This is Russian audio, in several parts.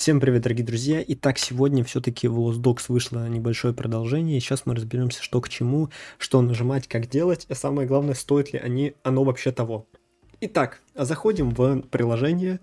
Всем привет, дорогие друзья! Итак, сегодня все-таки в Lost Dogs вышло небольшое продолжение, и сейчас мы разберемся, что к чему, что нажимать, как делать, И а самое главное, стоит ли они, оно вообще того. Итак, заходим в приложение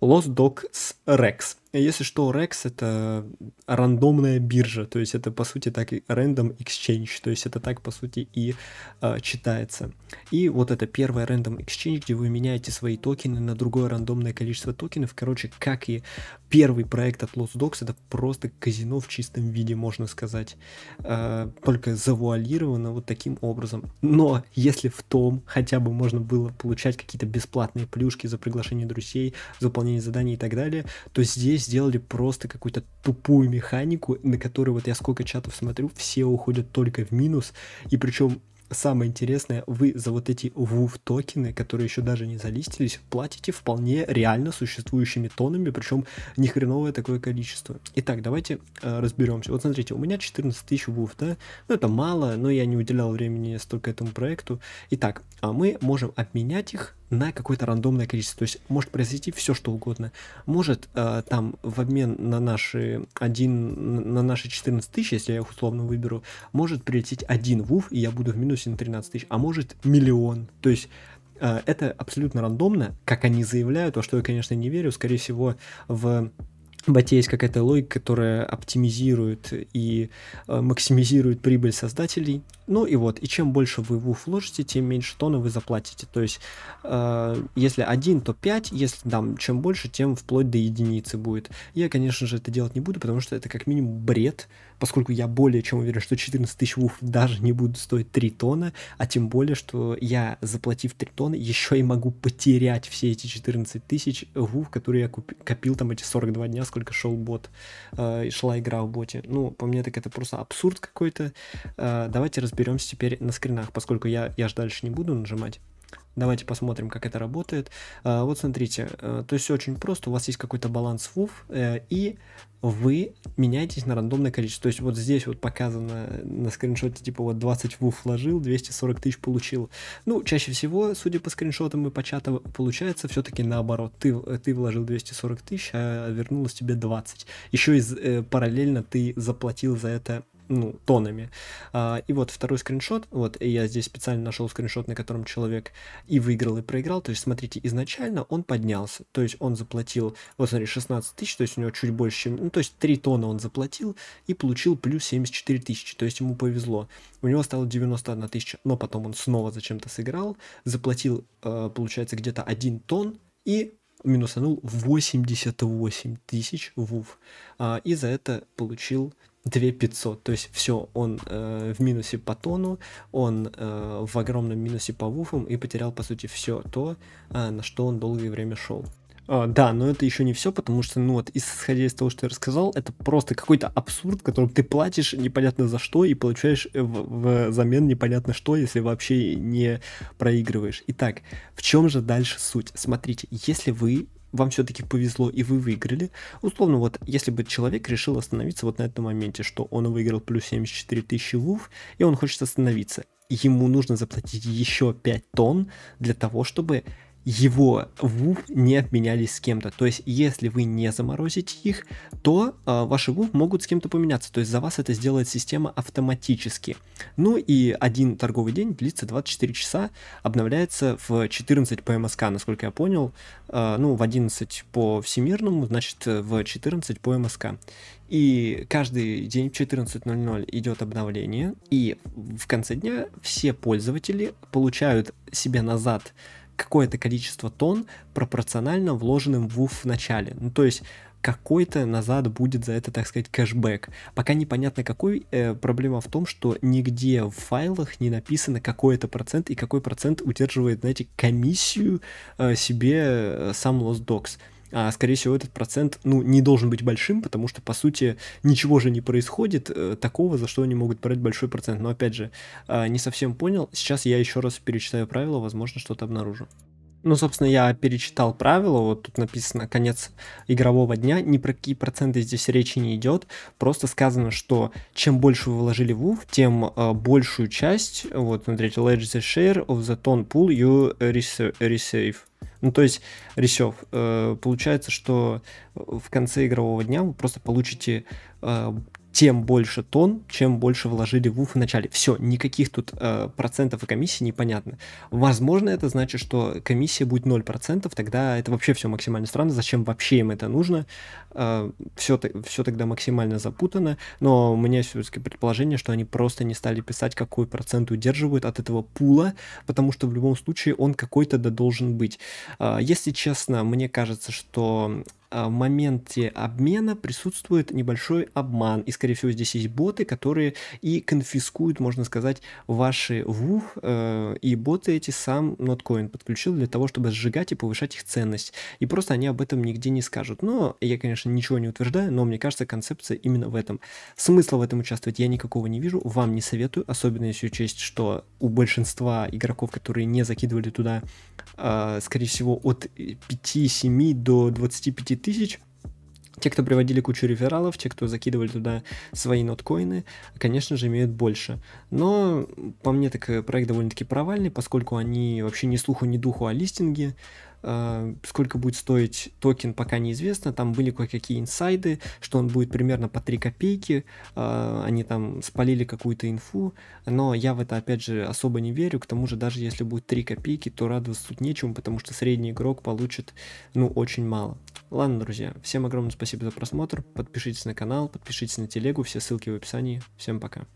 Lost Dogs Rex. Если что, Rex — это рандомная биржа, то есть это, по сути, так и Random Exchange, то есть это так, по сути, и э, читается. И вот это первая Random Exchange, где вы меняете свои токены на другое рандомное количество токенов. Короче, как и первый проект от Lost Dogs, это просто казино в чистом виде, можно сказать, э, только завуалировано вот таким образом. Но если в том хотя бы можно было получать какие-то бесплатные плюшки за приглашение друзей, за выполнение заданий и так далее, то здесь сделали просто какую-то тупую механику, на которую вот я сколько чатов смотрю, все уходят только в минус, и причем самое интересное, вы за вот эти вув токены, которые еще даже не залистились, платите вполне реально существующими тонами, причем ни хреновое такое количество. Итак, давайте э, разберемся. Вот смотрите, у меня 14 тысяч вув, да? Ну это мало, но я не уделял времени столько этому проекту. Итак, а мы можем обменять их на какое-то рандомное количество. То есть может произойти все, что угодно. Может э, там в обмен на наши один на наши 14 тысяч, если я их условно выберу, может прилететь один вуф, и я буду в минусе на 13 тысяч, а может миллион. То есть э, это абсолютно рандомно, как они заявляют, во что я, конечно, не верю. Скорее всего, в боте есть какая-то логика, которая оптимизирует и э, максимизирует прибыль создателей, ну и вот, и чем больше вы вуф вложите, тем меньше тона вы заплатите. То есть, э, если один, то 5, если там чем больше, тем вплоть до единицы будет. Я, конечно же, это делать не буду, потому что это как минимум бред, поскольку я более чем уверен, что 14 тысяч вуф даже не будут стоить 3 тона, а тем более, что я, заплатив 3 тона, еще и могу потерять все эти 14 тысяч вуф, которые я купи, копил там эти 42 дня, сколько шел бот, э, шла игра в боте. Ну, по мне так это просто абсурд какой-то. Э, давайте разберемся разберемся теперь на скринах, поскольку я, я же дальше не буду нажимать. Давайте посмотрим, как это работает. А, вот смотрите, э, то есть очень просто, у вас есть какой-то баланс WUF, э, и вы меняетесь на рандомное количество. То есть вот здесь вот показано на скриншоте, типа вот 20 вуф вложил, 240 тысяч получил. Ну, чаще всего, судя по скриншотам и по чатам, получается все-таки наоборот. Ты, ты вложил 240 тысяч, а вернулось тебе 20. Еще и параллельно ты заплатил за это ну, тонами. А, и вот второй скриншот, вот я здесь специально нашел скриншот, на котором человек и выиграл, и проиграл, то есть смотрите, изначально он поднялся, то есть он заплатил, вот смотри, 16 тысяч, то есть у него чуть больше, чем, ну, то есть 3 тона он заплатил и получил плюс 74 тысячи, то есть ему повезло. У него стало 91 тысяча, но потом он снова зачем-то сыграл, заплатил, а, получается, где-то 1 тон и минусанул 88 тысяч вув. А, и за это получил 2500, то есть все, он э, в минусе по тону, он э, в огромном минусе по вуфам и потерял, по сути, все то, э, на что он долгое время шел. А, да, но это еще не все, потому что, ну вот, исходя из того, что я рассказал, это просто какой-то абсурд, которым ты платишь непонятно за что и получаешь э, в, в замен непонятно что, если вообще не проигрываешь. Итак, в чем же дальше суть? Смотрите, если вы вам все-таки повезло и вы выиграли. Условно, вот если бы человек решил остановиться вот на этом моменте, что он выиграл плюс 74 тысячи вув, и он хочет остановиться, ему нужно заплатить еще 5 тонн для того, чтобы его вув не обменялись с кем-то. То есть, если вы не заморозите их, то э, ваши вув могут с кем-то поменяться. То есть, за вас это сделает система автоматически. Ну и один торговый день длится 24 часа, обновляется в 14 по МСК, насколько я понял. Э, ну, в 11 по всемирному, значит, в 14 по МСК. И каждый день в 14.00 идет обновление, и в конце дня все пользователи получают себе назад какое-то количество тонн пропорционально вложенным в УФ в начале. Ну, то есть какой-то назад будет за это, так сказать, кэшбэк. Пока непонятно какой. Э, проблема в том, что нигде в файлах не написано какой это процент и какой процент удерживает, знаете, комиссию э, себе э, сам Lost Docs а, скорее всего, этот процент, ну, не должен быть большим, потому что, по сути, ничего же не происходит э, такого, за что они могут брать большой процент. Но, опять же, э, не совсем понял. Сейчас я еще раз перечитаю правила, возможно, что-то обнаружу. Ну, собственно, я перечитал правила, вот тут написано конец игрового дня, ни про какие проценты здесь речи не идет, просто сказано, что чем больше вы вложили в UF, тем э, большую часть, вот, смотрите, ledger share of the ton pool you receive. Ну, то есть, Рисев, э, получается, что в конце игрового дня вы просто получите э, тем больше тон, чем больше вложили в УФ в начале. Все, никаких тут э, процентов и комиссий непонятно. Возможно, это значит, что комиссия будет 0%, тогда это вообще все максимально странно, зачем вообще им это нужно, э, все, все тогда максимально запутано, но у меня все-таки предположение, что они просто не стали писать, какой процент удерживают от этого пула, потому что в любом случае он какой-то да должен быть. Э, если честно, мне кажется, что Э, в моменте обмена присутствует небольшой обман. И, скорее всего, здесь есть боты, которые и конфискуют, можно сказать, ваши ву. Э, и боты эти сам Notcoin подключил для того, чтобы сжигать и повышать их ценность. И просто они об этом нигде не скажут. Но я, конечно, ничего не утверждаю, но мне кажется, концепция именно в этом. Смысла в этом участвовать я никакого не вижу, вам не советую, особенно если учесть, что у большинства игроков, которые не закидывали туда а, скорее всего, от 5-7 до 25 тысяч. Те, кто приводили кучу рефералов, те, кто закидывали туда свои ноткоины, конечно же, имеют больше. Но, по мне, так проект довольно-таки провальный, поскольку они вообще ни слуху, ни духу о листинге. Э, сколько будет стоить токен, пока неизвестно. Там были кое-какие инсайды, что он будет примерно по 3 копейки. Э, они там спалили какую-то инфу. Но я в это, опять же, особо не верю. К тому же, даже если будет 3 копейки, то радоваться тут нечему, потому что средний игрок получит, ну, очень мало. Ладно, друзья, всем огромное спасибо за просмотр. Подпишитесь на канал, подпишитесь на телегу. Все ссылки в описании. Всем пока.